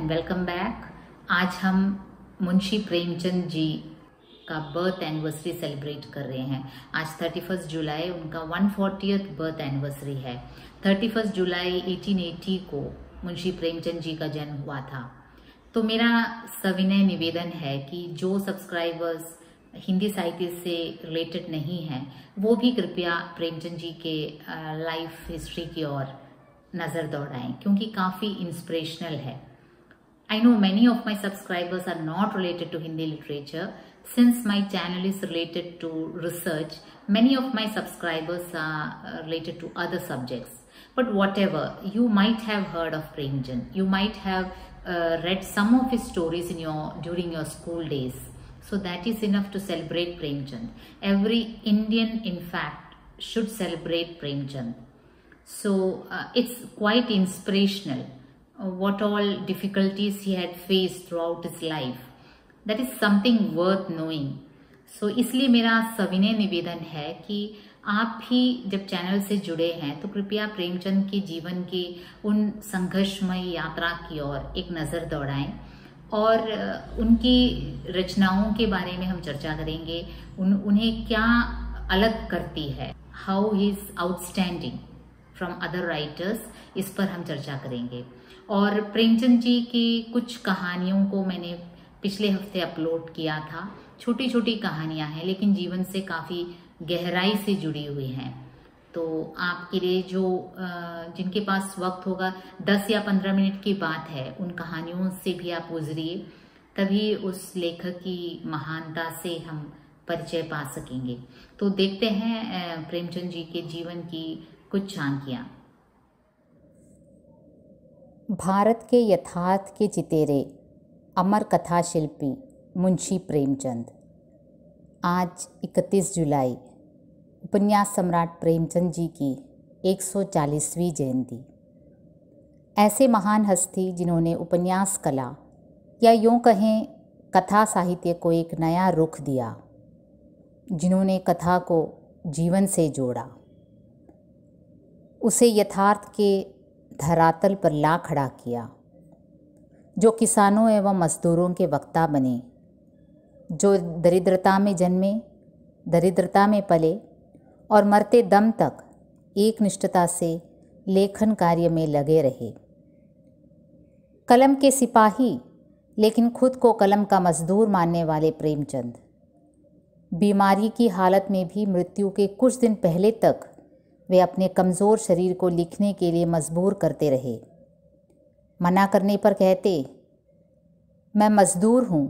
And welcome back आज हम मुंशी प्रेमचंद जी का बर्थ एनिवर्सरी सेलिब्रेट कर रहे हैं आज थर्टी फर्स्ट जुलाई उनका वन फोर्टियथ बर्थ एनिवर्सरी है थर्टी फर्स्ट जुलाई 1880 को मुंशी प्रेमचंद जी का जन्म हुआ था तो मेरा सविनय निवेदन है कि जो सब्सक्राइबर्स हिंदी साहित्य से रिलेटेड नहीं हैं वो भी कृपया प्रेमचंद जी के लाइफ uh, हिस्ट्री की ओर नज़र दौड़ाएं क्योंकि काफ़ी इंस्पिरेशनल है I know many of my subscribers are not related to Hindi literature. Since my channel is related to research, many of my subscribers are uh, related to other subjects. But whatever, you might have heard of Premchand. You might have uh, read some of his stories in your during your school days. So that is enough to celebrate Premchand. Every Indian, in fact, should celebrate Premchand. So uh, it's quite inspirational what all difficulties he had faced throughout his life. That is something worth knowing. So so, इसलिए मेरा सविनय निवेदन है कि आप भी जब channel से जुड़े हैं तो कृपया प्रेमचंद के जीवन के उन संघर्षमय यात्रा की ओर एक नज़र दौड़ाएं और उनकी रचनाओं के बारे में हम चर्चा करेंगे उन उन्हें क्या अलग करती है how is outstanding from other writers इस पर हम चर्चा करेंगे और प्रेमचंद जी की कुछ कहानियों को मैंने पिछले हफ्ते अपलोड किया था छोटी छोटी कहानियां हैं लेकिन जीवन से काफ़ी गहराई से जुड़ी हुई हैं तो आपके लिए जो जिनके पास वक्त होगा दस या पंद्रह मिनट की बात है उन कहानियों से भी आप गुजरिए तभी उस लेखक की महानता से हम परिचय पा सकेंगे तो देखते हैं प्रेमचंद जी के जीवन की कुछ झांकियाँ भारत के यथार्थ के चितेरे अमर कथा शिल्पी मुंशी प्रेमचंद आज 31 जुलाई उपन्यास सम्राट प्रेमचंद जी की 140वीं जयंती ऐसे महान हस्ती जिन्होंने उपन्यास कला या यूँ कहें कथा साहित्य को एक नया रुख दिया जिन्होंने कथा को जीवन से जोड़ा उसे यथार्थ के धरातल पर ला खड़ा किया जो किसानों एवं मजदूरों के वक्ता बने जो दरिद्रता में जन्मे दरिद्रता में पले और मरते दम तक एक निष्ठता से लेखन कार्य में लगे रहे कलम के सिपाही लेकिन खुद को कलम का मजदूर मानने वाले प्रेमचंद बीमारी की हालत में भी मृत्यु के कुछ दिन पहले तक वे अपने कमज़ोर शरीर को लिखने के लिए मजबूर करते रहे मना करने पर कहते मैं मज़दूर हूँ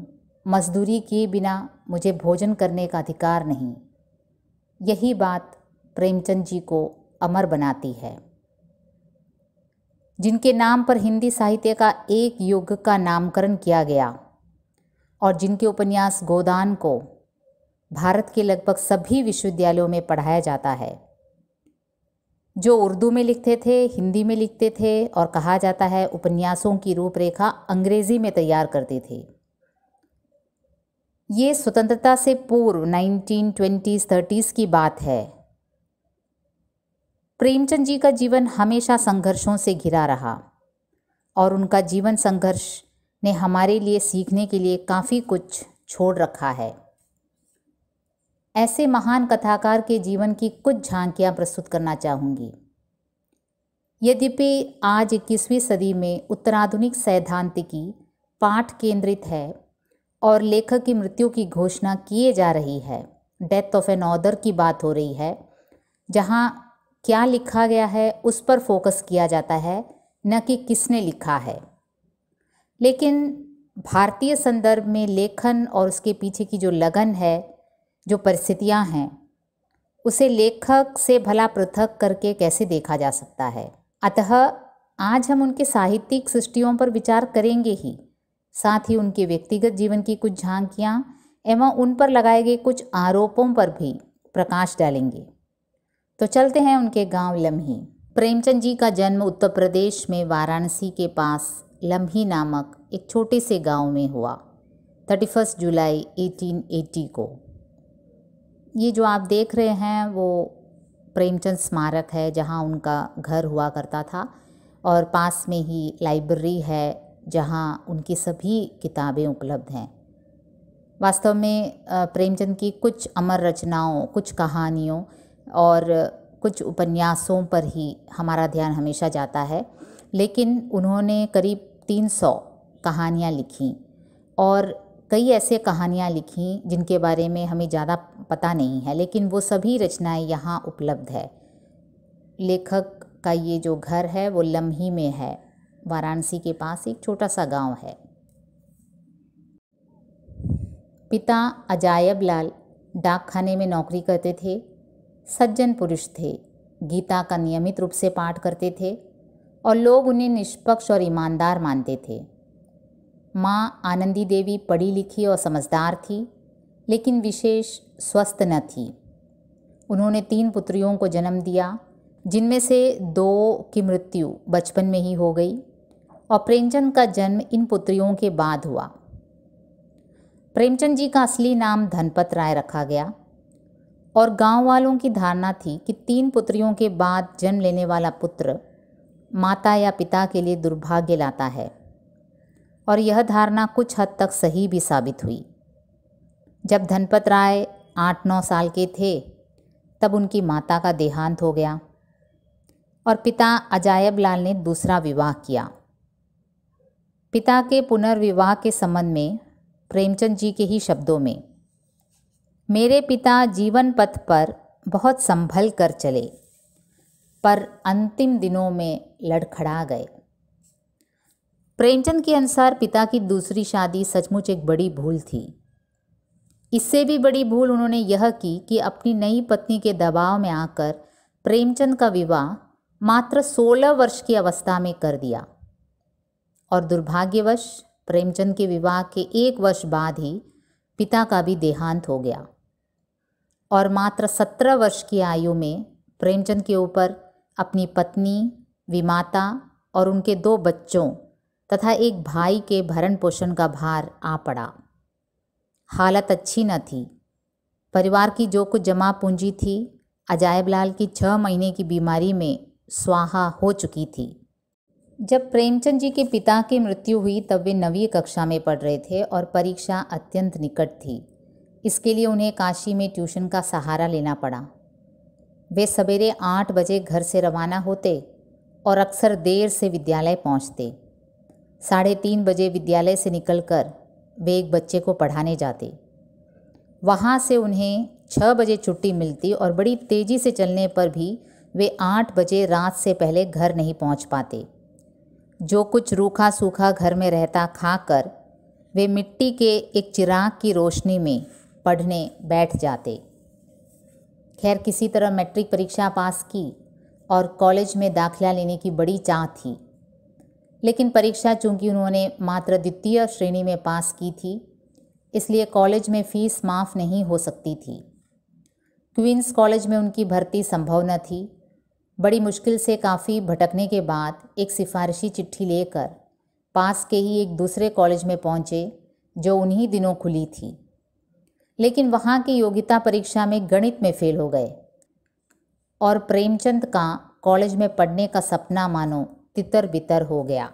मजदूरी किए बिना मुझे भोजन करने का अधिकार नहीं यही बात प्रेमचंद जी को अमर बनाती है जिनके नाम पर हिंदी साहित्य का एक युग का नामकरण किया गया और जिनके उपन्यास गोदान को भारत के लगभग सभी विश्वविद्यालयों में पढ़ाया जाता है जो उर्दू में लिखते थे हिंदी में लिखते थे और कहा जाता है उपन्यासों की रूपरेखा अंग्रेज़ी में तैयार करते थे ये स्वतंत्रता से पूर्व 1920s थर्टीज की बात है प्रेमचंद जी का जीवन हमेशा संघर्षों से घिरा रहा और उनका जीवन संघर्ष ने हमारे लिए सीखने के लिए काफ़ी कुछ छोड़ रखा है ऐसे महान कथाकार के जीवन की कुछ झांकियां प्रस्तुत करना चाहूँगी यद्यपि आज इक्कीसवीं सदी में उत्तराधुनिक सैद्धांतिकी पाठ केंद्रित है और लेखक की मृत्यु की घोषणा किए जा रही है डेथ ऑफ एन ऑर्डर की बात हो रही है जहाँ क्या लिखा गया है उस पर फोकस किया जाता है न कि किसने लिखा है लेकिन भारतीय संदर्भ में लेखन और उसके पीछे की जो लगन है जो परिस्थितियाँ हैं उसे लेखक से भला पृथक करके कैसे देखा जा सकता है अतः आज हम उनके साहित्यिक सृष्टियों पर विचार करेंगे ही साथ ही उनके व्यक्तिगत जीवन की कुछ झांकियाँ एवं उन पर लगाए गए कुछ आरोपों पर भी प्रकाश डालेंगे तो चलते हैं उनके गांव लम्ही प्रेमचंद जी का जन्म उत्तर प्रदेश में वाराणसी के पास लम्ही नामक एक छोटे से गांव में हुआ थर्टी जुलाई 1880 को ये जो आप देख रहे हैं वो प्रेमचंद स्मारक है जहाँ उनका घर हुआ करता था और पास में ही लाइब्रेरी है जहाँ उनकी सभी किताबें उपलब्ध हैं वास्तव में प्रेमचंद की कुछ अमर रचनाओं कुछ कहानियों और कुछ उपन्यासों पर ही हमारा ध्यान हमेशा जाता है लेकिन उन्होंने करीब 300 कहानियाँ लिखीं और कई ऐसे कहानियाँ लिखी जिनके बारे में हमें ज़्यादा पता नहीं है लेकिन वो सभी रचनाएँ यहाँ उपलब्ध है लेखक का ये जो घर है वो लम्ही में है वाराणसी के पास एक छोटा सा गांव है पिता अजायब लाल डाक खाने में नौकरी करते थे सज्जन पुरुष थे गीता का नियमित रूप से पाठ करते थे और लोग उन्हें निष्पक्ष और ईमानदार मानते थे माँ आनंदी देवी पढ़ी लिखी और समझदार थी लेकिन विशेष स्वस्थ न थी उन्होंने तीन पुत्रियों को जन्म दिया जिनमें से दो की मृत्यु बचपन में ही हो गई और प्रेमचंद का जन्म इन पुत्रियों के बाद हुआ प्रेमचंद जी का असली नाम धनपत राय रखा गया और गांव वालों की धारणा थी कि तीन पुत्रियों के बाद जन्म लेने वाला पुत्र माता या पिता के लिए दुर्भाग्य लाता है और यह धारणा कुछ हद तक सही भी साबित हुई जब धनपत राय आठ नौ साल के थे तब उनकी माता का देहांत हो गया और पिता अजायब लाल ने दूसरा विवाह किया पिता के पुनर्विवाह के संबंध में प्रेमचंद जी के ही शब्दों में मेरे पिता जीवन पथ पर बहुत संभल कर चले पर अंतिम दिनों में लड़खड़ा गए प्रेमचंद के अनुसार पिता की दूसरी शादी सचमुच एक बड़ी भूल थी इससे भी बड़ी भूल उन्होंने यह की कि अपनी नई पत्नी के दबाव में आकर प्रेमचंद का विवाह मात्र 16 वर्ष की अवस्था में कर दिया और दुर्भाग्यवश प्रेमचंद के विवाह के एक वर्ष बाद ही पिता का भी देहांत हो गया और मात्र 17 वर्ष की आयु में प्रेमचंद के ऊपर अपनी पत्नी विमाता और उनके दो बच्चों तथा एक भाई के भरण पोषण का भार आ पड़ा हालत अच्छी न थी परिवार की जो कुछ जमा पूंजी थी अजायब लाल की छः महीने की बीमारी में स्वाहा हो चुकी थी जब प्रेमचंद जी के पिता की मृत्यु हुई तब वे नवी कक्षा में पढ़ रहे थे और परीक्षा अत्यंत निकट थी इसके लिए उन्हें काशी में ट्यूशन का सहारा लेना पड़ा वे सवेरे आठ बजे घर से रवाना होते और अक्सर देर से विद्यालय पहुंचते। साढ़े तीन बजे विद्यालय से निकलकर वे एक बच्चे को पढ़ाने जाते वहाँ से उन्हें छः बजे छुट्टी मिलती और बड़ी तेज़ी से चलने पर भी वे आठ बजे रात से पहले घर नहीं पहुँच पाते जो कुछ रूखा सूखा घर में रहता खाकर वे मिट्टी के एक चिराग की रोशनी में पढ़ने बैठ जाते खैर किसी तरह मैट्रिक परीक्षा पास की और कॉलेज में दाखिला लेने की बड़ी चाह थी लेकिन परीक्षा चूंकि उन्होंने मात्र द्वितीय श्रेणी में पास की थी इसलिए कॉलेज में फ़ीस माफ़ नहीं हो सकती थी क्वींस कॉलेज में उनकी भर्ती संभव न थी बड़ी मुश्किल से काफ़ी भटकने के बाद एक सिफारिशी चिट्ठी लेकर पास के ही एक दूसरे कॉलेज में पहुँचे जो उन्हीं दिनों खुली थी लेकिन वहाँ की योग्यता परीक्षा में गणित में फेल हो गए और प्रेमचंद का कॉलेज में पढ़ने का सपना मानो तितर बितर हो गया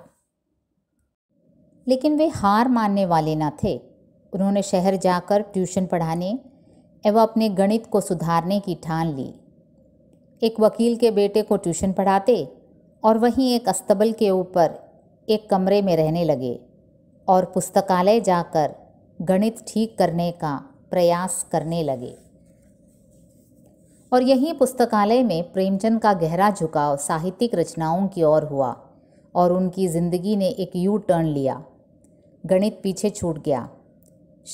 लेकिन वे हार मानने वाले न थे उन्होंने शहर जाकर ट्यूशन पढ़ाने एवं अपने गणित को सुधारने की ठान ली एक वकील के बेटे को ट्यूशन पढ़ाते और वहीं एक अस्तबल के ऊपर एक कमरे में रहने लगे और पुस्तकालय जाकर गणित ठीक करने का प्रयास करने लगे और यहीं पुस्तकालय में प्रेमचंद का गहरा झुकाव साहित्यिक रचनाओं की ओर हुआ और उनकी ज़िंदगी ने एक यू टर्न लिया गणित पीछे छूट गया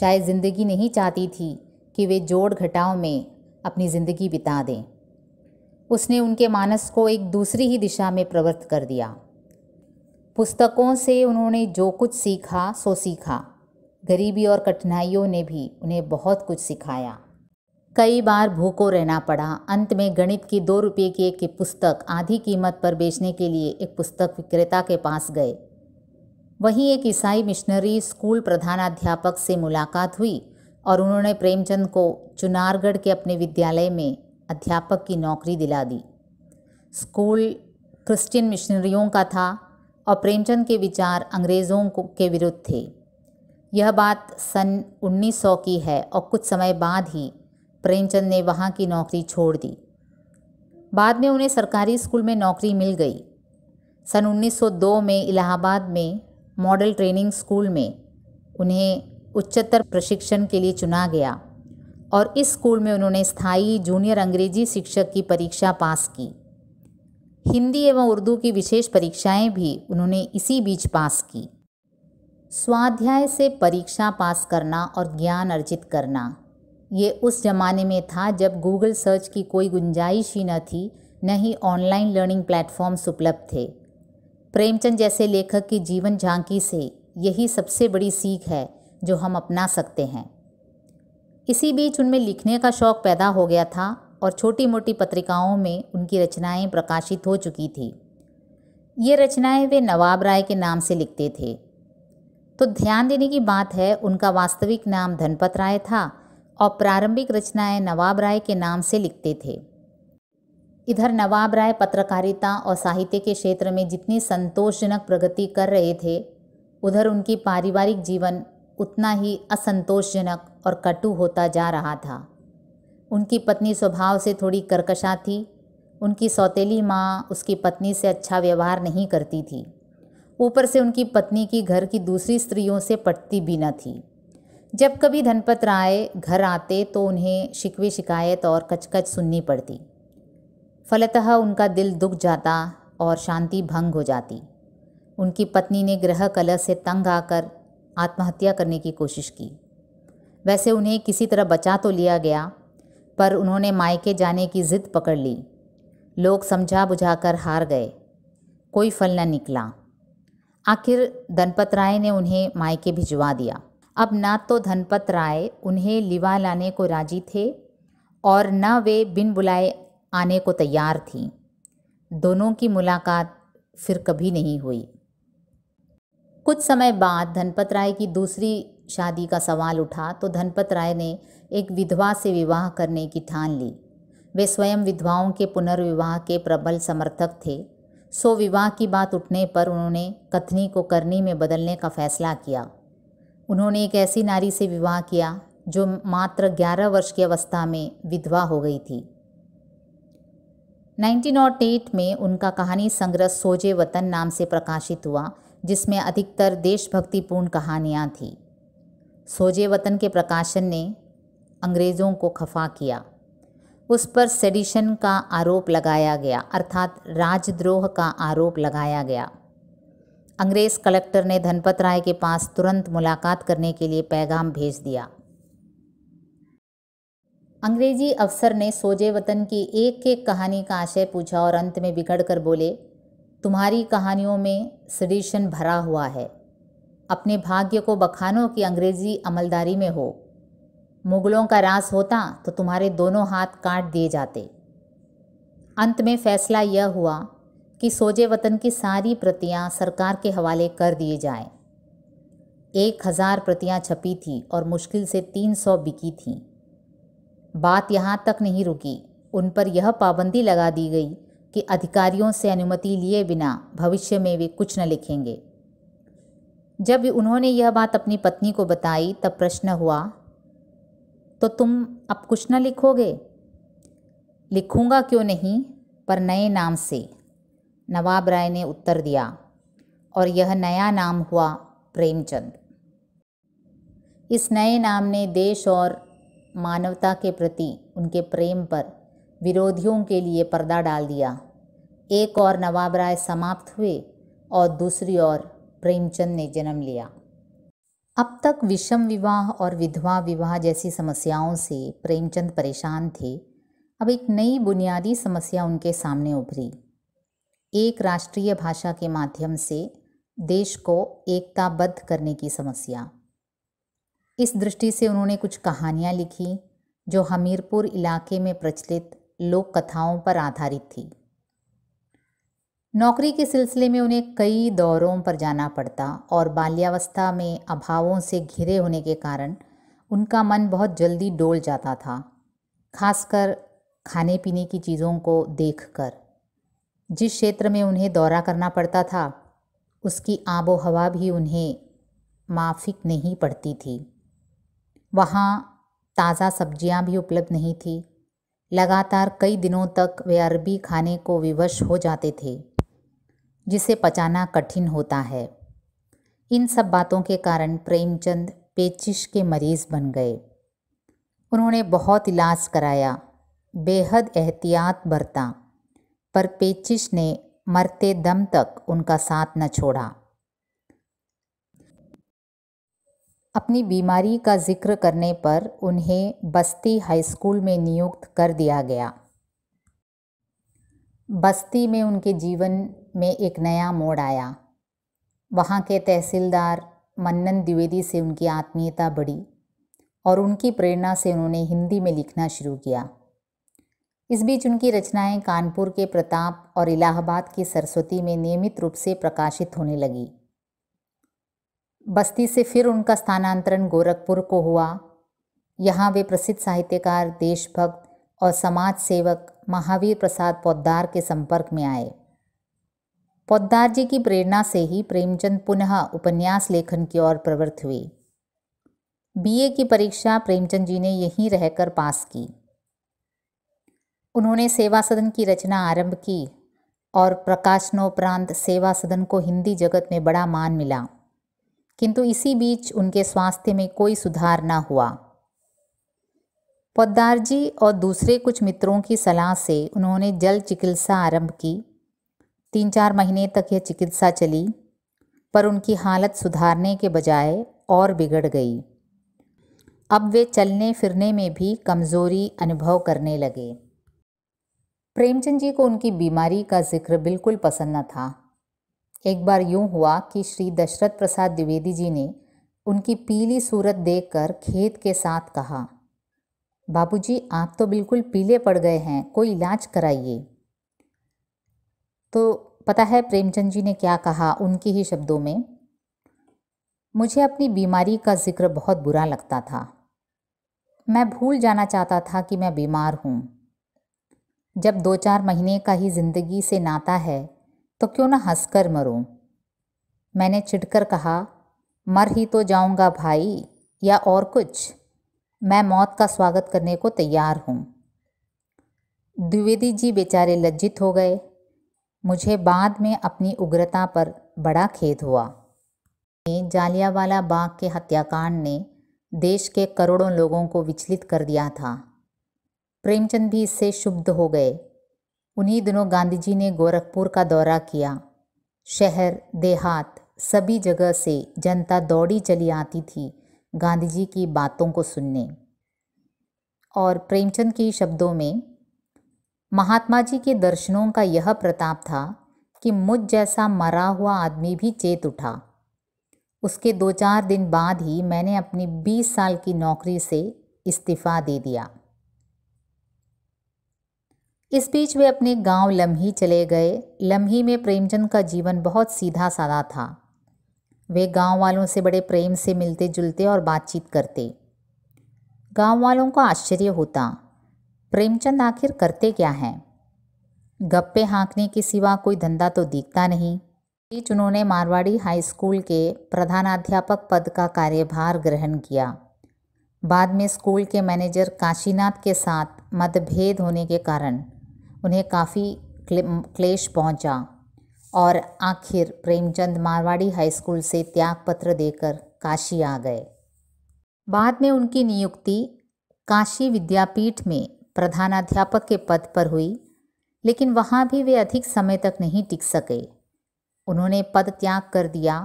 शायद ज़िंदगी नहीं चाहती थी कि वे जोड़ घटाव में अपनी ज़िंदगी बिता दें उसने उनके मानस को एक दूसरी ही दिशा में प्रवृत्त कर दिया पुस्तकों से उन्होंने जो कुछ सीखा सो सीखा गरीबी और कठिनाइयों ने भी उन्हें बहुत कुछ सिखाया कई बार भूखों रहना पड़ा अंत में गणित की दो रुपये की एक पुस्तक आधी कीमत पर बेचने के लिए एक पुस्तक विक्रेता के पास गए वहीं एक ईसाई मिशनरी स्कूल प्रधानाध्यापक से मुलाकात हुई और उन्होंने प्रेमचंद को चुनारगढ़ के अपने विद्यालय में अध्यापक की नौकरी दिला दी स्कूल क्रिश्चियन मिशनरियों का था और प्रेमचंद के विचार अंग्रेज़ों के विरुद्ध थे यह बात सन 1900 की है और कुछ समय बाद ही प्रेमचंद ने वहाँ की नौकरी छोड़ दी बाद में उन्हें सरकारी स्कूल में नौकरी मिल गई सन 1902 में इलाहाबाद में मॉडल ट्रेनिंग स्कूल में उन्हें उच्चतर प्रशिक्षण के लिए चुना गया और इस स्कूल में उन्होंने स्थायी जूनियर अंग्रेजी शिक्षक की परीक्षा पास की हिंदी एवं उर्दू की विशेष परीक्षाएं भी उन्होंने इसी बीच पास की स्वाध्याय से परीक्षा पास करना और ज्ञान अर्जित करना ये उस ज़माने में था जब गूगल सर्च की कोई गुंजाइश ही न थी न ही ऑनलाइन लर्निंग प्लेटफॉर्म्स उपलब्ध थे प्रेमचंद जैसे लेखक की जीवन झांकी से यही सबसे बड़ी सीख है जो हम अपना सकते हैं इसी बीच उनमें लिखने का शौक़ पैदा हो गया था और छोटी मोटी पत्रिकाओं में उनकी रचनाएं प्रकाशित हो चुकी थी ये रचनाएं वे नवाब राय के नाम से लिखते थे तो ध्यान देने की बात है उनका वास्तविक नाम धनपत राय था और प्रारंभिक रचनाएं नवाब राय के नाम से लिखते थे इधर नवाब राय पत्रकारिता और साहित्य के क्षेत्र में जितनी संतोषजनक प्रगति कर रहे थे उधर उनकी पारिवारिक जीवन उतना ही असंतोषजनक और कटु होता जा रहा था उनकी पत्नी स्वभाव से थोड़ी कर्कशा थी उनकी सौतेली माँ उसकी पत्नी से अच्छा व्यवहार नहीं करती थी ऊपर से उनकी पत्नी की घर की दूसरी स्त्रियों से पटती भी न थी जब कभी धनपत राय घर आते तो उन्हें शिकवे शिकायत और कचकच सुननी पड़ती फलतः उनका दिल दुख जाता और शांति भंग हो जाती उनकी पत्नी ने ग्रह कलह से तंग आकर आत्महत्या करने की कोशिश की वैसे उन्हें किसी तरह बचा तो लिया गया पर उन्होंने मायके जाने की ज़िद पकड़ ली लोग समझा बुझाकर हार गए कोई फल न निकला आखिर दनपत राय ने उन्हें मायके भिजवा दिया अब ना तो धनपत राय उन्हें लिवा लाने को राजी थे और न वे बिन बुलाए आने को तैयार थीं दोनों की मुलाकात फिर कभी नहीं हुई कुछ समय बाद धनपत राय की दूसरी शादी का सवाल उठा तो धनपत राय ने एक विधवा से विवाह करने की ठान ली वे स्वयं विधवाओं के पुनर्विवाह के प्रबल समर्थक थे सो विवाह की बात उठने पर उन्होंने कथनी को करनी में बदलने का फैसला किया उन्होंने एक ऐसी नारी से विवाह किया जो मात्र 11 वर्ष की अवस्था में विधवा हो गई थी 1908 में उनका कहानी संग्रह सोजे वतन नाम से प्रकाशित हुआ जिसमें अधिकतर देशभक्तिपूर्ण कहानियाँ थीं सोजे वतन के प्रकाशन ने अंग्रेज़ों को खफा किया उस पर सेडिशन का आरोप लगाया गया अर्थात राजद्रोह का आरोप लगाया गया अंग्रेज कलेक्टर ने धनपत राय के पास तुरंत मुलाकात करने के लिए पैगाम भेज दिया अंग्रेजी अफसर ने सोजे वतन की एक एक कहानी का आशय पूछा और अंत में बिगड़ कर बोले तुम्हारी कहानियों में सडिशन भरा हुआ है अपने भाग्य को बखानो कि अंग्रेजी अमलदारी में हो मुगलों का रास होता तो तुम्हारे दोनों हाथ काट दिए जाते अंत में फैसला यह हुआ कि सोजे वतन की सारी प्रतियां सरकार के हवाले कर दिए जाएं। एक हज़ार प्रतियाँ छपी थी और मुश्किल से तीन सौ बिकी थीं बात यहाँ तक नहीं रुकी उन पर यह पाबंदी लगा दी गई कि अधिकारियों से अनुमति लिए बिना भविष्य में वे कुछ न लिखेंगे जब उन्होंने यह बात अपनी पत्नी को बताई तब प्रश्न हुआ तो तुम अब कुछ न लिखोगे लिखूँगा क्यों नहीं पर नए नाम से नवाब राय ने उत्तर दिया और यह नया नाम हुआ प्रेमचंद इस नए नाम ने देश और मानवता के प्रति उनके प्रेम पर विरोधियों के लिए पर्दा डाल दिया एक और नवाब राय समाप्त हुए और दूसरी ओर प्रेमचंद ने जन्म लिया अब तक विषम विवाह और विधवा विवाह जैसी समस्याओं से प्रेमचंद परेशान थे अब एक नई बुनियादी समस्या उनके सामने उभरी एक राष्ट्रीय भाषा के माध्यम से देश को एकताबद्ध करने की समस्या इस दृष्टि से उन्होंने कुछ कहानियाँ लिखी जो हमीरपुर इलाके में प्रचलित लोक कथाओं पर आधारित थी नौकरी के सिलसिले में उन्हें कई दौरों पर जाना पड़ता और बाल्यावस्था में अभावों से घिरे होने के कारण उनका मन बहुत जल्दी डोल जाता था खासकर खाने पीने की चीज़ों को देखकर जिस क्षेत्र में उन्हें दौरा करना पड़ता था उसकी आबो हवा भी उन्हें माफिक नहीं पड़ती थी वहाँ ताज़ा सब्जियाँ भी उपलब्ध नहीं थी लगातार कई दिनों तक वे अरबी खाने को विवश हो जाते थे जिसे पचाना कठिन होता है इन सब बातों के कारण प्रेमचंद पेचिश के मरीज बन गए उन्होंने बहुत इलाज कराया बेहद एहतियात बरता पर पेचिश ने मरते दम तक उनका साथ न छोड़ा अपनी बीमारी का जिक्र करने पर उन्हें बस्ती हाई स्कूल में नियुक्त कर दिया गया बस्ती में उनके जीवन में एक नया मोड़ आया वहाँ के तहसीलदार मन्नन द्विवेदी से उनकी आत्मीयता बढ़ी और उनकी प्रेरणा से उन्होंने हिंदी में लिखना शुरू किया इस बीच उनकी रचनाएं कानपुर के प्रताप और इलाहाबाद की सरस्वती में नियमित रूप से प्रकाशित होने लगी बस्ती से फिर उनका स्थानांतरण गोरखपुर को हुआ यहाँ वे प्रसिद्ध साहित्यकार देशभक्त और समाज सेवक महावीर प्रसाद पौद्दार के संपर्क में आए पौद्दार जी की प्रेरणा से ही प्रेमचंद पुनः उपन्यास लेखन की ओर प्रवृत्त हुए बीए की परीक्षा प्रेमचंद जी ने यहीं रहकर पास की उन्होंने सेवा सदन की रचना आरंभ की और प्रकाशनोपरांत सेवा सदन को हिंदी जगत में बड़ा मान मिला किंतु इसी बीच उनके स्वास्थ्य में कोई सुधार न हुआ पद्दार जी और दूसरे कुछ मित्रों की सलाह से उन्होंने जल चिकित्सा आरंभ की तीन चार महीने तक यह चिकित्सा चली पर उनकी हालत सुधारने के बजाय और बिगड़ गई अब वे चलने फिरने में भी कमज़ोरी अनुभव करने लगे प्रेमचंद जी को उनकी बीमारी का जिक्र बिल्कुल पसंद न था एक बार यूं हुआ कि श्री दशरथ प्रसाद द्विवेदी जी ने उनकी पीली सूरत देखकर खेत के साथ कहा बाबूजी आप तो बिल्कुल पीले पड़ गए हैं कोई इलाज कराइए तो पता है प्रेमचंद जी ने क्या कहा उनके ही शब्दों में मुझे अपनी बीमारी का जिक्र बहुत बुरा लगता था मैं भूल जाना चाहता था कि मैं बीमार हूँ जब दो चार महीने का ही जिंदगी से नाता है तो क्यों ना हंसकर मरूं मैंने चिढ़कर कहा मर ही तो जाऊंगा भाई या और कुछ मैं मौत का स्वागत करने को तैयार हूँ द्विवेदी जी बेचारे लज्जित हो गए मुझे बाद में अपनी उग्रता पर बड़ा खेद हुआ जालियावाला बाग के हत्याकांड ने देश के करोड़ों लोगों को विचलित कर दिया था प्रेमचंद भी इससे शुद्ध हो गए उन्हीं दिनों गांधी जी ने गोरखपुर का दौरा किया शहर देहात सभी जगह से जनता दौड़ी चली आती थी गांधी जी की बातों को सुनने और प्रेमचंद के शब्दों में महात्मा जी के दर्शनों का यह प्रताप था कि मुझ जैसा मरा हुआ आदमी भी चेत उठा उसके दो चार दिन बाद ही मैंने अपनी 20 साल की नौकरी से इस्तीफ़ा दे दिया इस बीच वे अपने गांव लम्ही चले गए लम्ही में प्रेमचंद का जीवन बहुत सीधा साधा था वे गांव वालों से बड़े प्रेम से मिलते जुलते और बातचीत करते गांव वालों को आश्चर्य होता प्रेमचंद आखिर करते क्या हैं गप्पे हाँकने के सिवा कोई धंधा तो दिखता नहीं बीच उन्होंने मारवाड़ी हाई स्कूल के प्रधानाध्यापक पद का कार्यभार ग्रहण किया बाद में स्कूल के मैनेजर काशीनाथ के साथ मतभेद होने के कारण उन्हें काफ़ी क्लेश पहुंचा और आखिर प्रेमचंद मारवाड़ी हाई स्कूल से त्यागपत्र देकर काशी आ गए बाद में उनकी नियुक्ति काशी विद्यापीठ में प्रधानाध्यापक के पद पर हुई लेकिन वहाँ भी वे अधिक समय तक नहीं टिक सके उन्होंने पद त्याग कर दिया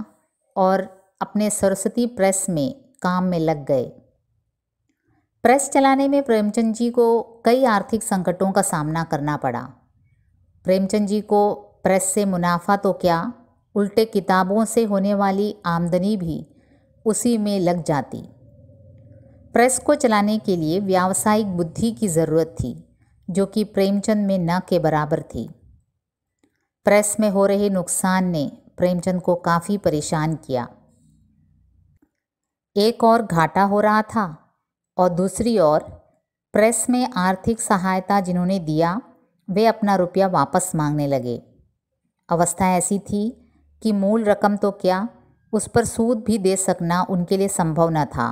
और अपने सरस्वती प्रेस में काम में लग गए प्रेस चलाने में प्रेमचंद जी को कई आर्थिक संकटों का सामना करना पड़ा प्रेमचंद जी को प्रेस से मुनाफा तो क्या उल्टे किताबों से होने वाली आमदनी भी उसी में लग जाती प्रेस को चलाने के लिए व्यावसायिक बुद्धि की ज़रूरत थी जो कि प्रेमचंद में न के बराबर थी प्रेस में हो रहे नुकसान ने प्रेमचंद को काफ़ी परेशान किया एक और घाटा हो रहा था और दूसरी ओर प्रेस में आर्थिक सहायता जिन्होंने दिया वे अपना रुपया वापस मांगने लगे अवस्था ऐसी थी कि मूल रकम तो क्या उस पर सूद भी दे सकना उनके लिए संभव न था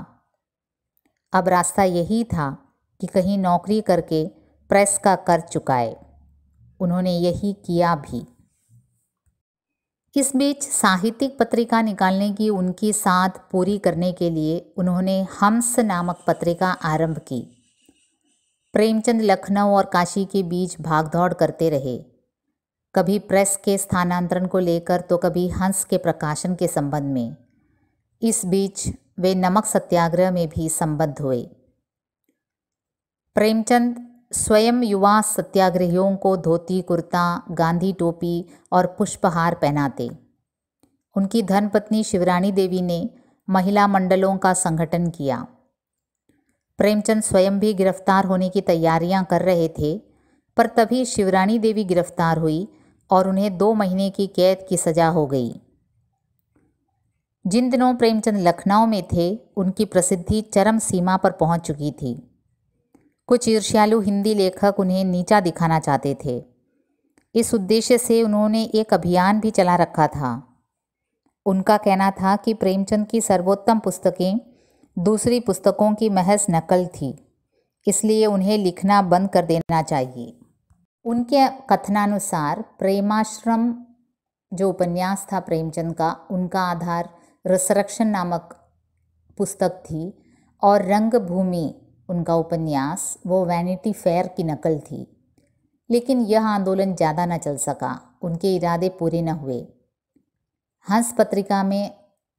अब रास्ता यही था कि कहीं नौकरी करके प्रेस का कर चुकाए उन्होंने यही किया भी इस बीच साहित्यिक पत्रिका निकालने की उनकी साथ पूरी करने के लिए उन्होंने हम्स नामक पत्रिका आरंभ की प्रेमचंद लखनऊ और काशी के बीच भागदौड़ करते रहे कभी प्रेस के स्थानांतरण को लेकर तो कभी हंस के प्रकाशन के संबंध में इस बीच वे नमक सत्याग्रह में भी संबद्ध हुए प्रेमचंद स्वयं युवा सत्याग्रहियों को धोती कुर्ता गांधी टोपी और पुष्पहार पहनाते उनकी धनपत्नी शिवरानी देवी ने महिला मंडलों का संगठन किया प्रेमचंद स्वयं भी गिरफ्तार होने की तैयारियां कर रहे थे पर तभी शिवरानी देवी गिरफ्तार हुई और उन्हें दो महीने की कैद की सज़ा हो गई जिन दिनों प्रेमचंद लखनऊ में थे उनकी प्रसिद्धि चरम सीमा पर पहुंच चुकी थी कुछ ईर्ष्यालु हिंदी लेखक उन्हें नीचा दिखाना चाहते थे इस उद्देश्य से उन्होंने एक अभियान भी चला रखा था उनका कहना था कि प्रेमचंद की सर्वोत्तम पुस्तकें दूसरी पुस्तकों की महज नकल थी इसलिए उन्हें लिखना बंद कर देना चाहिए उनके कथनानुसार प्रेमाश्रम जो उपन्यास था प्रेमचंद का उनका आधार रसरक्षण नामक पुस्तक थी और रंगभूमि उनका उपन्यास वो वैनिटी फेयर की नकल थी लेकिन यह आंदोलन ज़्यादा न चल सका उनके इरादे पूरे न हुए हंस पत्रिका में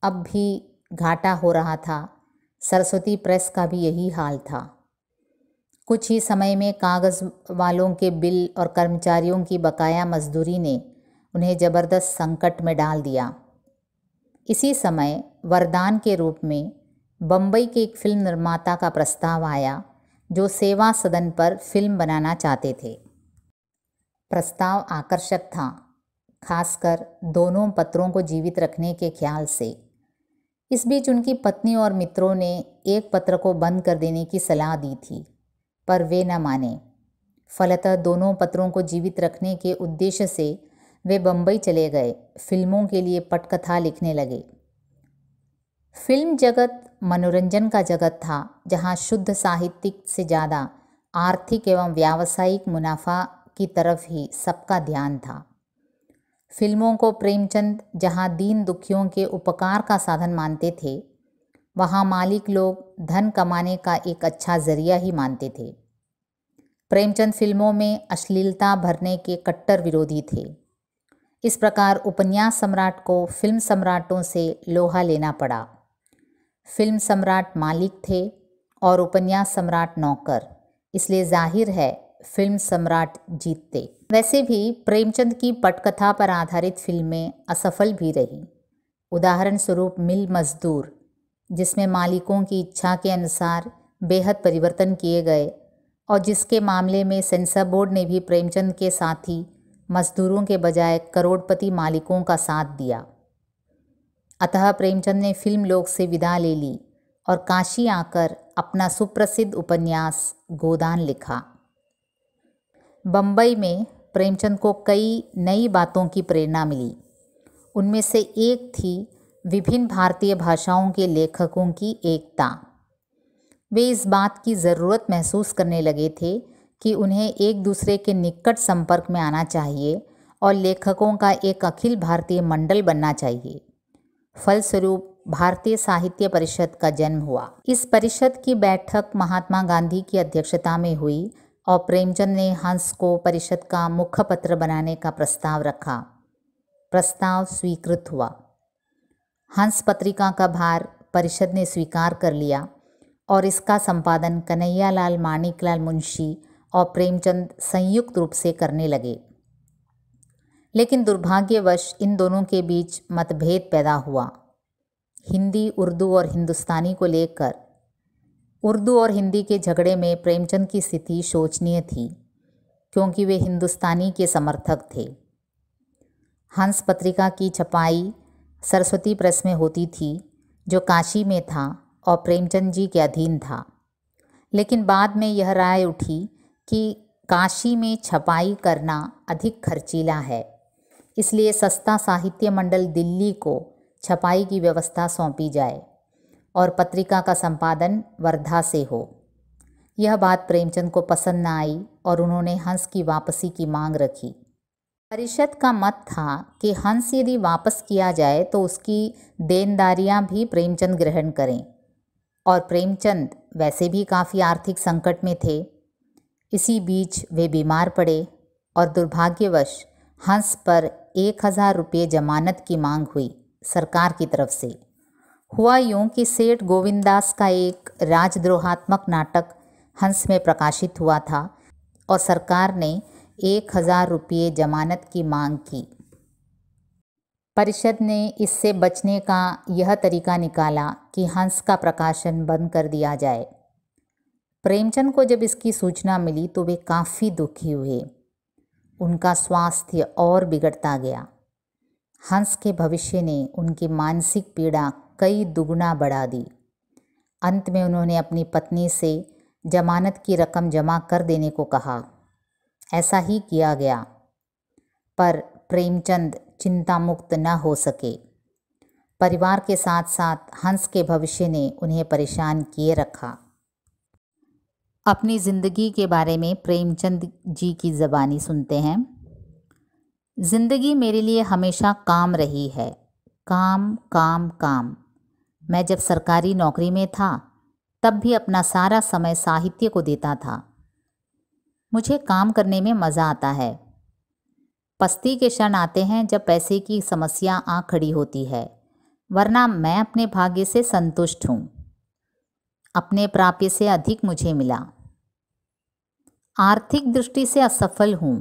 अब भी घाटा हो रहा था सरस्वती प्रेस का भी यही हाल था कुछ ही समय में कागज़ वालों के बिल और कर्मचारियों की बकाया मजदूरी ने उन्हें ज़बरदस्त संकट में डाल दिया इसी समय वरदान के रूप में बम्बई के एक फिल्म निर्माता का प्रस्ताव आया जो सेवा सदन पर फिल्म बनाना चाहते थे प्रस्ताव आकर्षक था खासकर दोनों पत्रों को जीवित रखने के ख्याल से इस बीच उनकी पत्नी और मित्रों ने एक पत्र को बंद कर देने की सलाह दी थी पर वे न माने फलतः दोनों पत्रों को जीवित रखने के उद्देश्य से वे बम्बई चले गए फिल्मों के लिए पटकथा लिखने लगे फिल्म जगत मनोरंजन का जगत था जहाँ शुद्ध साहित्यिक से ज़्यादा आर्थिक एवं व्यावसायिक मुनाफा की तरफ ही सबका ध्यान था फिल्मों को प्रेमचंद जहाँ दीन दुखियों के उपकार का साधन मानते थे वहाँ मालिक लोग धन कमाने का एक अच्छा जरिया ही मानते थे प्रेमचंद फिल्मों में अश्लीलता भरने के कट्टर विरोधी थे इस प्रकार उपन्यास सम्राट को फिल्म सम्राटों से लोहा लेना पड़ा फिल्म सम्राट मालिक थे और उपन्यास सम्राट नौकर इसलिए जाहिर है फिल्म सम्राट जीतते वैसे भी प्रेमचंद की पटकथा पर आधारित फिल्में असफल भी रही उदाहरण स्वरूप मिल मजदूर जिसमें मालिकों की इच्छा के अनुसार बेहद परिवर्तन किए गए और जिसके मामले में सेंसर बोर्ड ने भी प्रेमचंद के साथी मजदूरों के बजाय करोड़पति मालिकों का साथ दिया अतः प्रेमचंद ने फिल्म लोक से विदा ले ली और काशी आकर अपना सुप्रसिद्ध उपन्यास गोदान लिखा बम्बई में प्रेमचंद को कई नई बातों की प्रेरणा मिली उनमें से एक थी विभिन्न भारतीय भाषाओं के लेखकों की एकता वे इस बात की ज़रूरत महसूस करने लगे थे कि उन्हें एक दूसरे के निकट संपर्क में आना चाहिए और लेखकों का एक अखिल भारतीय मंडल बनना चाहिए फलस्वरूप भारतीय साहित्य परिषद का जन्म हुआ इस परिषद की बैठक महात्मा गांधी की अध्यक्षता में हुई और प्रेमचंद ने हंस को परिषद का मुख्य पत्र बनाने का प्रस्ताव रखा प्रस्ताव स्वीकृत हुआ हंस पत्रिका का भार परिषद ने स्वीकार कर लिया और इसका संपादन कन्हैयालाल माणिकलाल मुंशी और प्रेमचंद संयुक्त रूप से करने लगे लेकिन दुर्भाग्यवश इन दोनों के बीच मतभेद पैदा हुआ हिंदी उर्दू और हिंदुस्तानी को लेकर उर्दू और हिंदी के झगड़े में प्रेमचंद की स्थिति शोचनीय थी क्योंकि वे हिंदुस्तानी के समर्थक थे हंस पत्रिका की छपाई सरस्वती प्रेस में होती थी जो काशी में था और प्रेमचंद जी के अधीन था लेकिन बाद में यह राय उठी कि काशी में छपाई करना अधिक खर्चीला है इसलिए सस्ता साहित्य मंडल दिल्ली को छपाई की व्यवस्था सौंपी जाए और पत्रिका का संपादन वर्धा से हो यह बात प्रेमचंद को पसंद न आई और उन्होंने हंस की वापसी की मांग रखी परिषद का मत था कि हंस यदि वापस किया जाए तो उसकी देनदारियां भी प्रेमचंद ग्रहण करें और प्रेमचंद वैसे भी काफ़ी आर्थिक संकट में थे इसी बीच वे बीमार पड़े और दुर्भाग्यवश हंस पर एक हज़ार रुपये जमानत की मांग हुई सरकार की तरफ से हुआ यूं कि सेठ गोविंदास का एक राजद्रोहात्मक नाटक हंस में प्रकाशित हुआ था और सरकार ने एक हज़ार रुपये जमानत की मांग की परिषद ने इससे बचने का यह तरीका निकाला कि हंस का प्रकाशन बंद कर दिया जाए प्रेमचंद को जब इसकी सूचना मिली तो वे काफ़ी दुखी हुए उनका स्वास्थ्य और बिगड़ता गया हंस के भविष्य ने उनकी मानसिक पीड़ा कई दुगुना बढ़ा दी अंत में उन्होंने अपनी पत्नी से जमानत की रकम जमा कर देने को कहा ऐसा ही किया गया पर प्रेमचंद चिंतामुक्त न हो सके परिवार के साथ साथ हंस के भविष्य ने उन्हें परेशान किए रखा अपनी ज़िंदगी के बारे में प्रेमचंद जी की ज़बानी सुनते हैं ज़िंदगी मेरे लिए हमेशा काम रही है काम काम काम मैं जब सरकारी नौकरी में था तब भी अपना सारा समय साहित्य को देता था मुझे काम करने में मज़ा आता है पस्ती के क्षण आते हैं जब पैसे की समस्या आ खड़ी होती है वरना मैं अपने भाग्य से संतुष्ट हूँ अपने प्राप्य से अधिक मुझे मिला आर्थिक दृष्टि से असफल हूँ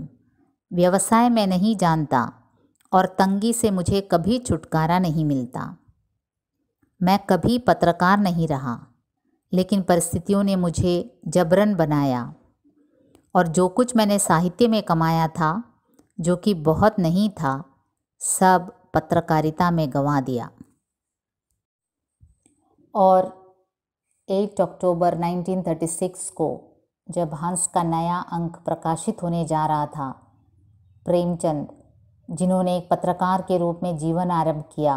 व्यवसाय में नहीं जानता और तंगी से मुझे कभी छुटकारा नहीं मिलता मैं कभी पत्रकार नहीं रहा लेकिन परिस्थितियों ने मुझे जबरन बनाया और जो कुछ मैंने साहित्य में कमाया था जो कि बहुत नहीं था सब पत्रकारिता में गंवा दिया और 8 अक्टूबर 1936 को जब हंस का नया अंक प्रकाशित होने जा रहा था प्रेमचंद जिन्होंने एक पत्रकार के रूप में जीवन आरंभ किया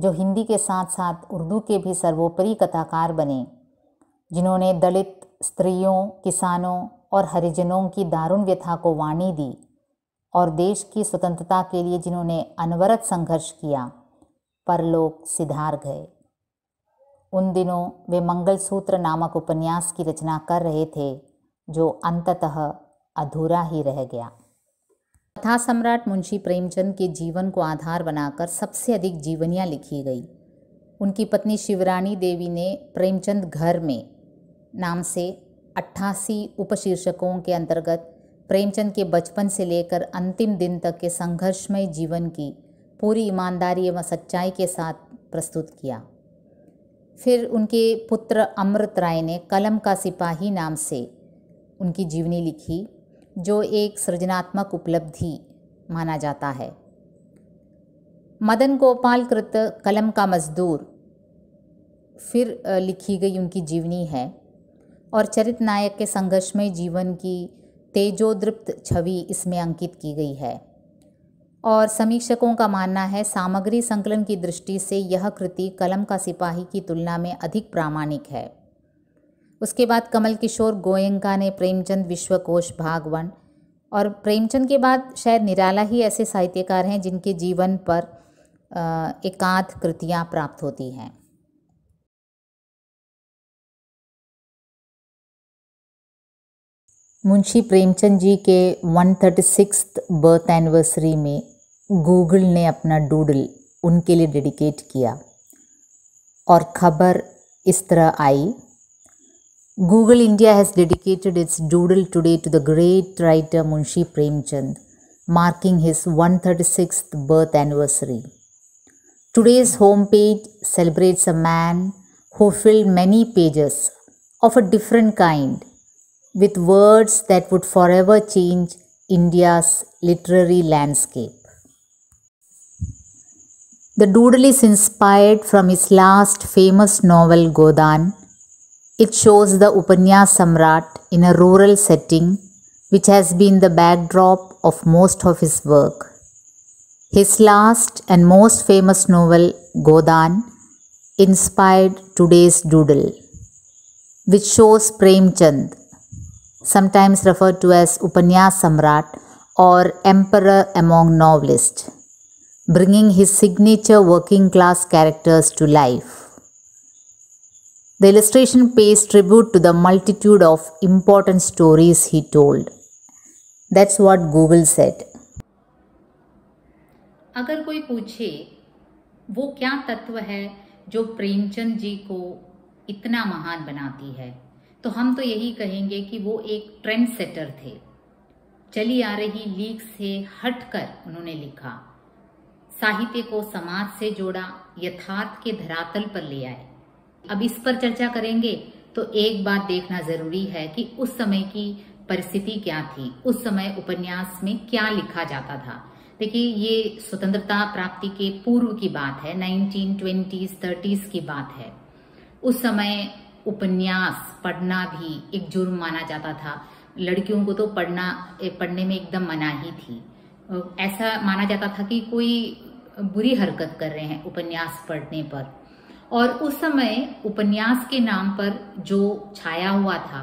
जो हिंदी के साथ साथ उर्दू के भी सर्वोपरि कथाकार बने जिन्होंने दलित स्त्रियों किसानों और हरिजनों की दारुण व्यथा को वाणी दी और देश की स्वतंत्रता के लिए जिन्होंने अनवरत संघर्ष किया पर लोग सिधार गए उन दिनों वे मंगलसूत्र नामक उपन्यास की रचना कर रहे थे जो अंततः अधूरा ही रह गया कथा सम्राट मुंशी प्रेमचंद के जीवन को आधार बनाकर सबसे अधिक जीवनियाँ लिखी गई उनकी पत्नी शिवरानी देवी ने प्रेमचंद घर में नाम से अट्ठासी उपशीर्षकों के अंतर्गत प्रेमचंद के बचपन से लेकर अंतिम दिन तक के संघर्षमय जीवन की पूरी ईमानदारी एवं सच्चाई के साथ प्रस्तुत किया फिर उनके पुत्र अमृत राय ने कलम का सिपाही नाम से उनकी जीवनी लिखी जो एक सृजनात्मक उपलब्धि माना जाता है मदन गोपाल कृत कलम का मजदूर फिर लिखी गई उनकी जीवनी है और चरित नायक के संघर्षमय जीवन की तेजोदृप्त छवि इसमें अंकित की गई है और समीक्षकों का मानना है सामग्री संकलन की दृष्टि से यह कृति कलम का सिपाही की तुलना में अधिक प्रामाणिक है उसके बाद कमल किशोर गोयंका ने प्रेमचंद विश्वकोश भाग वन और प्रेमचंद के बाद शायद निराला ही ऐसे साहित्यकार हैं जिनके जीवन पर एकांत कृतियाँ प्राप्त होती हैं मुंशी प्रेमचंद जी के one thirty six birth anniversary में गूगल ने अपना डूडल उनके लिए डेडिकेट किया और खबर इस तरह आई Google India has dedicated its doodle today to the great writer Munshi Premchand, marking his 136th birth anniversary. Today's homepage celebrates a man who filled many pages of a different kind with words that would forever change India's literary landscape. The doodle is inspired from his last famous novel Godan it shows the Upanyas Samrat in a rural setting which has been the backdrop of most of his work. His last and most famous novel, Godan, inspired today's doodle, which shows Premchand, sometimes referred to as Upanyas Samrat or Emperor among novelists, bringing his signature working class characters to life. The illustration pays tribute to the multitude of important stories he told. That's what Google said. अगर कोई पूछे वो क्या तत्व है जो प्रेमचंद जी को इतना महान बनाती है तो हम तो यही कहेंगे कि वो एक ट्रेंड सेटर थे चली आ रही लीक से हटकर उन्होंने लिखा साहित्य को समाज से जोड़ा यथार्थ के धरातल पर ले आए अब इस पर चर्चा करेंगे तो एक बात देखना जरूरी है कि उस समय की परिस्थिति क्या थी उस समय उपन्यास में क्या लिखा जाता था देखिए ये स्वतंत्रता प्राप्ति के पूर्व की बात है नाइनटीन ट्वेंटीज थर्टीज की बात है उस समय उपन्यास पढ़ना भी एक जुर्म माना जाता था लड़कियों को तो पढ़ना पढ़ने में एकदम मनाही थी ऐसा माना जाता था कि कोई बुरी हरकत कर रहे हैं उपन्यास पढ़ने पर और उस समय उपन्यास के नाम पर जो छाया हुआ था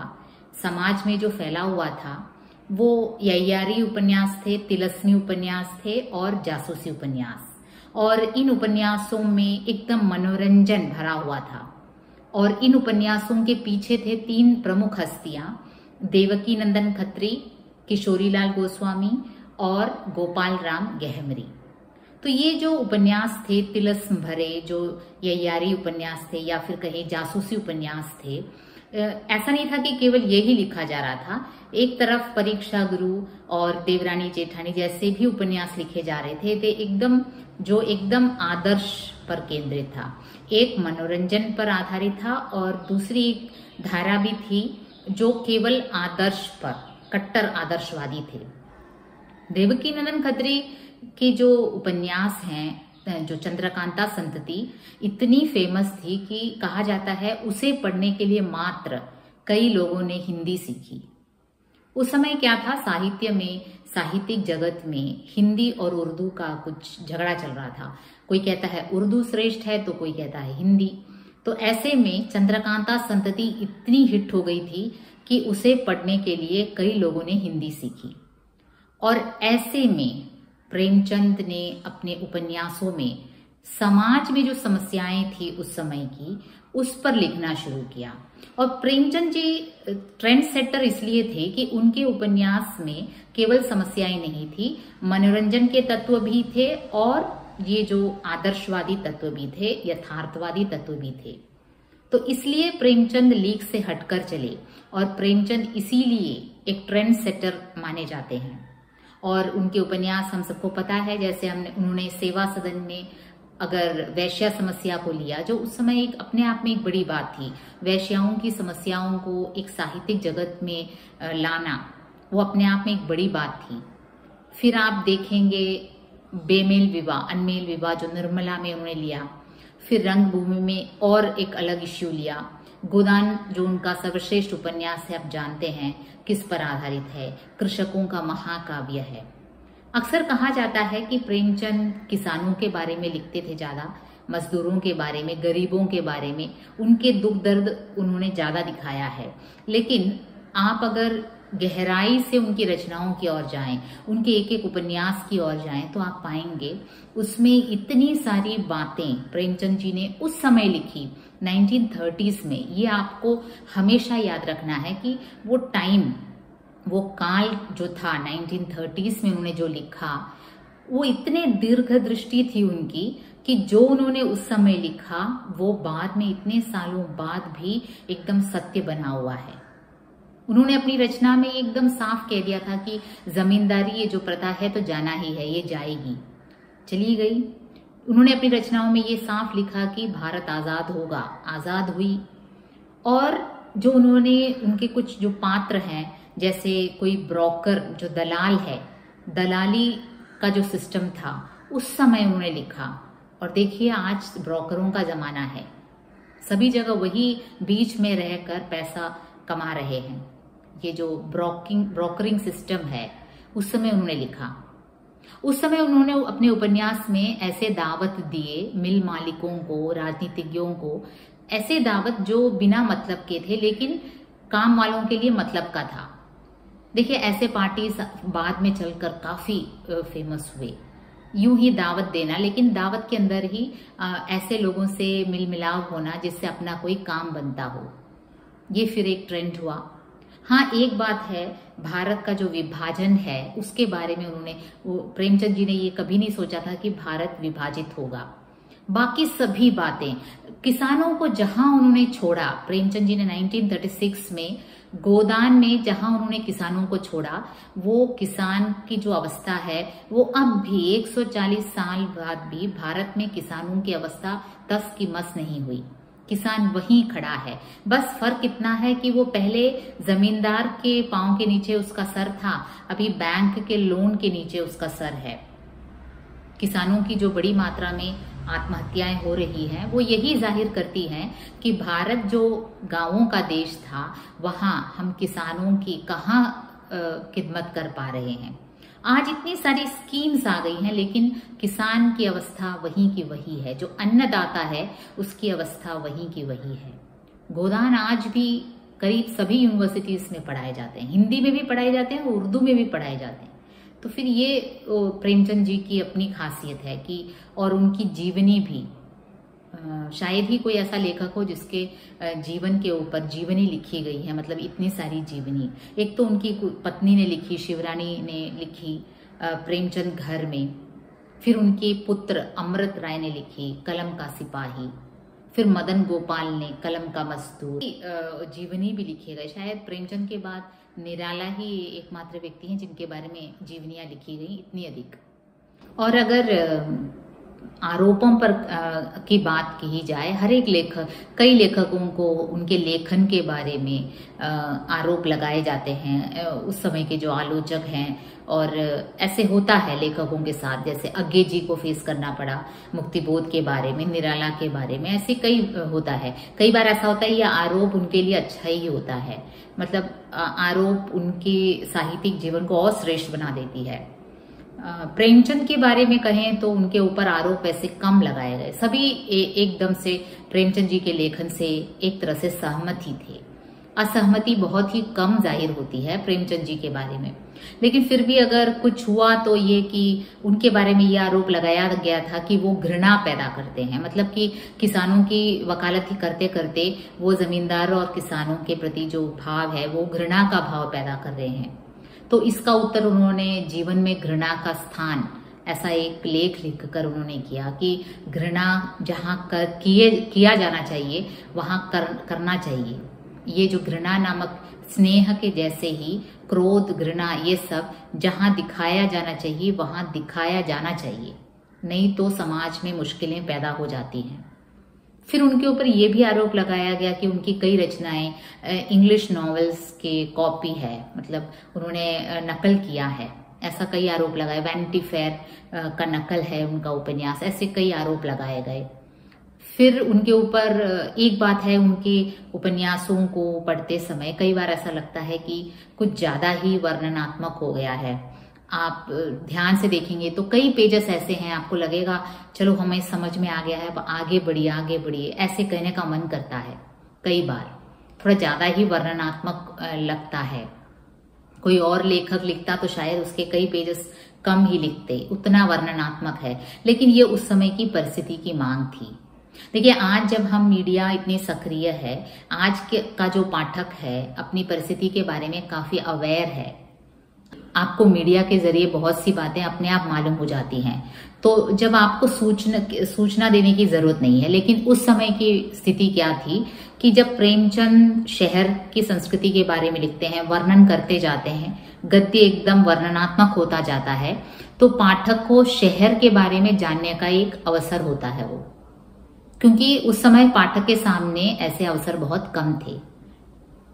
समाज में जो फैला हुआ था वो ययारी उपन्यास थे तिलस्मी उपन्यास थे और जासूसी उपन्यास और इन उपन्यासों में एकदम मनोरंजन भरा हुआ था और इन उपन्यासों के पीछे थे तीन प्रमुख हस्तियां देवकी नंदन खत्री किशोरीलाल गोस्वामी और गोपाल राम गहमरी तो ये जो उपन्यास थे तिलस्म भरे जो यारी उपन्यास थे या फिर कहें जासूसी उपन्यास थे ऐसा नहीं था कि केवल ये ही लिखा जा रहा था एक तरफ परीक्षा गुरु और देवरानी जेठानी जैसे भी उपन्यास लिखे जा रहे थे वे एकदम जो एकदम आदर्श पर केंद्रित था एक मनोरंजन पर आधारित था और दूसरी धारा भी थी जो केवल आदर्श पर कट्टर आदर्शवादी थे देवकी नंदन खत्री के जो उपन्यास हैं जो चंद्रकांता संतति इतनी फेमस थी कि कहा जाता है उसे पढ़ने के लिए मात्र कई लोगों ने हिंदी सीखी उस समय क्या था साहित्य में साहित्यिक जगत में हिंदी और उर्दू का कुछ झगड़ा चल रहा था कोई कहता है उर्दू श्रेष्ठ है तो कोई कहता है हिंदी तो ऐसे में चंद्रकांता संतति इतनी हिट हो गई थी कि उसे पढ़ने के लिए कई लोगों ने हिंदी सीखी और ऐसे में प्रेमचंद ने अपने उपन्यासों में समाज में जो समस्याएं थी उस समय की उस पर लिखना शुरू किया और प्रेमचंद जी ट्रेंड सेटर इसलिए थे कि उनके उपन्यास में केवल समस्याएं नहीं थी मनोरंजन के तत्व भी थे और ये जो आदर्शवादी तत्व भी थे यथार्थवादी तत्व भी थे तो इसलिए प्रेमचंद लीक से हटकर चले और प्रेमचंद इसीलिए एक ट्रेंड सेटर माने जाते हैं और उनके उपन्यास हम सबको पता है जैसे हमने उन्होंने सेवा सदन में अगर वैश्या समस्या को लिया जो उस समय एक अपने आप में एक बड़ी बात थी वैश्याओं की समस्याओं को एक साहित्यिक जगत में लाना वो अपने आप में एक बड़ी बात थी फिर आप देखेंगे बेमेल विवाह अनमेल विवाह जो निर्मला में उन्होंने लिया फिर रंगभूमि में और एक अलग इश्यू लिया गोदान जो उनका सर्वश्रेष्ठ उपन्यास है आप जानते हैं किस पर आधारित है कृषकों का महाकाव्य है अक्सर कहा जाता है कि प्रेमचंद किसानों के बारे में लिखते थे ज्यादा मजदूरों के बारे में गरीबों के बारे में उनके दुख दर्द उन्होंने ज्यादा दिखाया है लेकिन आप अगर गहराई से उनकी रचनाओं की ओर जाएं, उनके एक एक उपन्यास की ओर जाएं, तो आप पाएंगे उसमें इतनी सारी बातें प्रेमचंद जी ने उस समय लिखी 1930s में ये आपको हमेशा याद रखना है कि वो टाइम वो काल जो था 1930s में उन्होंने जो लिखा वो इतने दीर्घ दृष्टि थी उनकी कि जो उन्होंने उस समय लिखा वो बाद में इतने सालों बाद भी एकदम सत्य बना हुआ है उन्होंने अपनी रचना में एकदम साफ कह दिया था कि जमींदारी ये जो प्रथा है तो जाना ही है ये जाएगी चली गई उन्होंने अपनी रचनाओं में ये साफ लिखा कि भारत आज़ाद होगा आज़ाद हुई और जो उन्होंने उनके कुछ जो पात्र हैं जैसे कोई ब्रोकर जो दलाल है दलाली का जो सिस्टम था उस समय उन्होंने लिखा और देखिए आज ब्रोकरों का ज़माना है सभी जगह वही बीच में रहकर पैसा कमा रहे हैं ये जो ब्रोकिंग ब्रोकरिंग सिस्टम है उस समय उन्होंने लिखा उस समय उन्होंने अपने उपन्यास में ऐसे दावत दिए मिल मालिकों को राजनीतिज्ञों को ऐसे दावत जो बिना मतलब के थे लेकिन काम वालों के लिए मतलब का था देखिए ऐसे पार्टी बाद में चलकर काफी फेमस हुए यूं ही दावत देना लेकिन दावत के अंदर ही ऐसे लोगों से मिल मिलाव होना जिससे अपना कोई काम बनता हो ये फिर एक ट्रेंड हुआ हाँ एक बात है भारत का जो विभाजन है उसके बारे में उन्होंने प्रेमचंद जी ने ये कभी नहीं सोचा था कि भारत विभाजित होगा बाकी सभी बातें किसानों को जहां उन्होंने छोड़ा प्रेमचंद जी ने 1936 में गोदान में जहां उन्होंने किसानों को छोड़ा वो किसान की जो अवस्था है वो अब भी 140 साल बाद भी भारत में किसानों की अवस्था तस की मस नहीं हुई किसान वहीं खड़ा है बस फर्क इतना है कि वो पहले जमींदार के पांव के नीचे उसका सर था अभी बैंक के लोन के नीचे उसका सर है किसानों की जो बड़ी मात्रा में आत्महत्याएं हो रही हैं वो यही जाहिर करती हैं कि भारत जो गांवों का देश था वहां हम किसानों की कहाँ खिदमत कर पा रहे हैं आज इतनी सारी स्कीम्स आ गई हैं लेकिन किसान की अवस्था वही की वही है जो अन्नदाता है उसकी अवस्था वही की वही है गोदान आज भी करीब सभी यूनिवर्सिटीज में पढ़ाए जाते हैं हिंदी में भी पढ़ाए जाते हैं उर्दू में भी पढ़ाए जाते हैं तो फिर ये प्रेमचंद जी की अपनी खासियत है कि और उनकी जीवनी भी शायद ही कोई ऐसा लेखक हो जिसके जीवन के ऊपर जीवनी लिखी गई है मतलब इतनी सारी जीवनी एक तो उनकी पत्नी ने लिखी शिवरानी ने लिखी प्रेमचंद घर में फिर उनके पुत्र अमृत राय ने लिखी कलम का सिपाही फिर मदन गोपाल ने कलम का मजदूर जीवनी भी लिखी गई शायद प्रेमचंद के बाद निराला ही एकमात्र व्यक्ति हैं जिनके बारे में जीवनियाँ लिखी गई इतनी अधिक और अगर आरोपों पर आ, की बात की जाए हर एक लेखक कई लेखकों को उनके लेखन के बारे में आ, आरोप लगाए जाते हैं उस समय के जो आलोचक हैं और ऐसे होता है लेखकों के साथ जैसे अज्ञे जी को फेस करना पड़ा मुक्तिबोध के बारे में निराला के बारे में ऐसे कई होता है कई बार ऐसा होता है ये आरोप उनके लिए अच्छा ही होता है मतलब आरोप उनके साहित्यिक जीवन को और श्रेष्ठ बना देती है प्रेमचंद के बारे में कहें तो उनके ऊपर आरोप ऐसे कम लगाए गए सभी एकदम से प्रेमचंद जी के लेखन से एक तरह से सहमत ही थे असहमति बहुत ही कम जाहिर होती है प्रेमचंद जी के बारे में लेकिन फिर भी अगर कुछ हुआ तो ये कि उनके बारे में ये आरोप लगाया गया था कि वो घृणा पैदा करते हैं मतलब कि किसानों की वकालत ही करते करते वो जमींदारों और किसानों के प्रति जो भाव है वो घृणा का भाव पैदा कर रहे हैं तो इसका उत्तर उन्होंने जीवन में घृणा का स्थान ऐसा एक लेख लिख कर उन्होंने किया कि घृणा जहाँ कर किए किया जाना चाहिए वहाँ कर, करना चाहिए ये जो घृणा नामक स्नेह के जैसे ही क्रोध घृणा ये सब जहाँ दिखाया जाना चाहिए वहाँ दिखाया जाना चाहिए नहीं तो समाज में मुश्किलें पैदा हो जाती हैं फिर उनके ऊपर ये भी आरोप लगाया गया कि उनकी कई रचनाएं इंग्लिश नॉवेल्स के कॉपी है मतलब उन्होंने नकल किया है ऐसा कई आरोप लगाए वैनिटी फेयर का नकल है उनका उपन्यास ऐसे कई आरोप लगाए गए फिर उनके ऊपर एक बात है उनके उपन्यासों को पढ़ते समय कई बार ऐसा लगता है कि कुछ ज्यादा ही वर्णनात्मक हो गया है आप ध्यान से देखेंगे तो कई पेजेस ऐसे हैं आपको लगेगा चलो हमें समझ में आ गया है अब आगे बढ़िए आगे बढ़िए ऐसे कहने का मन करता है कई बार थोड़ा ज्यादा ही वर्णनात्मक लगता है कोई और लेखक लिखता तो शायद उसके कई पेजेस कम ही लिखते उतना वर्णनात्मक है लेकिन ये उस समय की परिस्थिति की मांग थी देखिए आज जब हम मीडिया इतनी सक्रिय है आज के का जो पाठक है अपनी परिस्थिति के बारे में काफी अवेयर है आपको मीडिया के जरिए बहुत सी बातें अपने आप मालूम हो जाती हैं तो जब आपको सूचना सूचना देने की जरूरत नहीं है लेकिन उस समय की स्थिति क्या थी कि जब प्रेमचंद शहर की संस्कृति के बारे में लिखते हैं वर्णन करते जाते हैं गद्य एकदम वर्णनात्मक होता जाता है तो पाठक को शहर के बारे में जानने का एक अवसर होता है वो क्योंकि उस समय पाठक के सामने ऐसे अवसर बहुत कम थे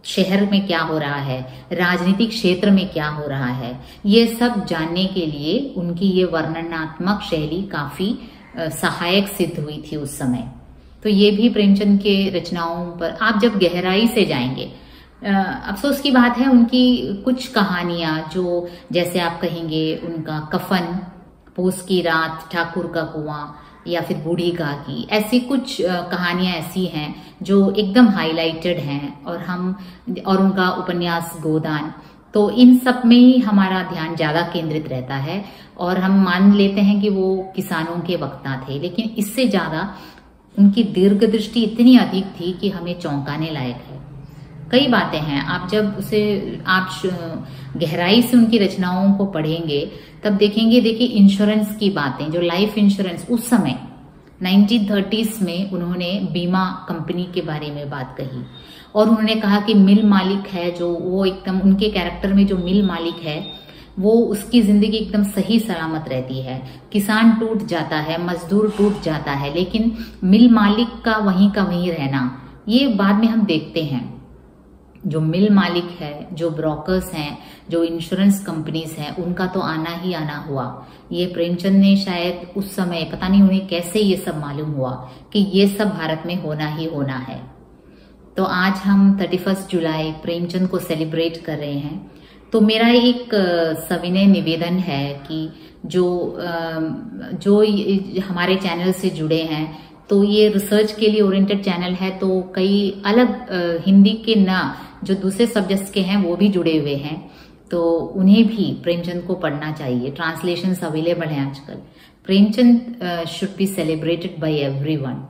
शहर में क्या हो रहा है राजनीतिक क्षेत्र में क्या हो रहा है ये सब जानने के लिए उनकी ये वर्णनात्मक शैली काफी सहायक सिद्ध हुई थी उस समय तो ये भी प्रेमचंद के रचनाओं पर आप जब गहराई से जाएंगे अफसोस की बात है उनकी कुछ कहानियां जो जैसे आप कहेंगे उनका कफन पोस की रात ठाकुर का कुआं या फिर बूढ़ी गा की ऐसी कुछ कहानियां ऐसी हैं जो एकदम हाईलाइटेड हैं और हम और उनका उपन्यास गोदान तो इन सब में ही हमारा ध्यान ज्यादा केंद्रित रहता है और हम मान लेते हैं कि वो किसानों के वक्ता थे लेकिन इससे ज्यादा उनकी दीर्घ दृष्टि इतनी अधिक थी कि हमें चौंकाने लायक है कई बातें हैं आप जब उसे आप गहराई से उनकी रचनाओं को पढ़ेंगे तब देखेंगे देखिए इंश्योरेंस की बातें जो लाइफ इंश्योरेंस उस समय थर्टीज में उन्होंने बीमा कंपनी के बारे में बात कही और उन्होंने कहा कि मिल मालिक है जो वो एकदम उनके कैरेक्टर में जो मिल मालिक है वो उसकी जिंदगी एकदम सही सलामत रहती है किसान टूट जाता है मजदूर टूट जाता है लेकिन मिल मालिक का वहीं का वहीं रहना ये बाद में हम देखते हैं जो मिल मालिक है जो ब्रोकर्स हैं जो इंश्योरेंस कंपनीज हैं उनका तो आना ही आना हुआ ये प्रेमचंद ने शायद उस समय पता नहीं उन्हें कैसे ये सब मालूम हुआ कि ये सब भारत में होना ही होना है तो आज हम 31 जुलाई प्रेमचंद को सेलिब्रेट कर रहे हैं तो मेरा एक सविनय निवेदन है कि जो जो हमारे चैनल से जुड़े हैं तो ये रिसर्च के लिए ओरिएंटेड चैनल है तो कई अलग हिंदी के ना जो दूसरे सब्जेक्ट्स के हैं वो भी जुड़े हुए हैं तो उन्हें भी प्रेमचंद को पढ़ना चाहिए ट्रांसलेशन अवेलेबल हैं आजकल Premchand should be celebrated by everyone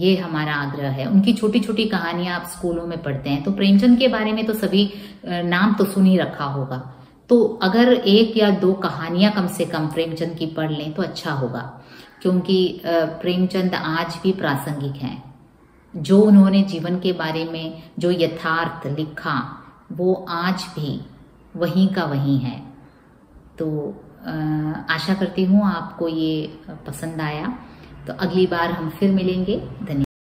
ये हमारा आग्रह है उनकी छोटी छोटी कहानियां आप स्कूलों में पढ़ते हैं तो प्रेमचंद के बारे में तो सभी नाम तो सुन ही रखा होगा तो अगर एक या दो कहानियां कम से कम प्रेमचंद की पढ़ लें तो अच्छा होगा क्योंकि प्रेमचंद आज भी प्रासंगिक हैं जो उन्होंने जीवन के बारे में जो यथार्थ लिखा वो आज भी वहीं का वहीं है तो आशा करती हूँ आपको ये पसंद आया तो अगली बार हम फिर मिलेंगे धन्यवाद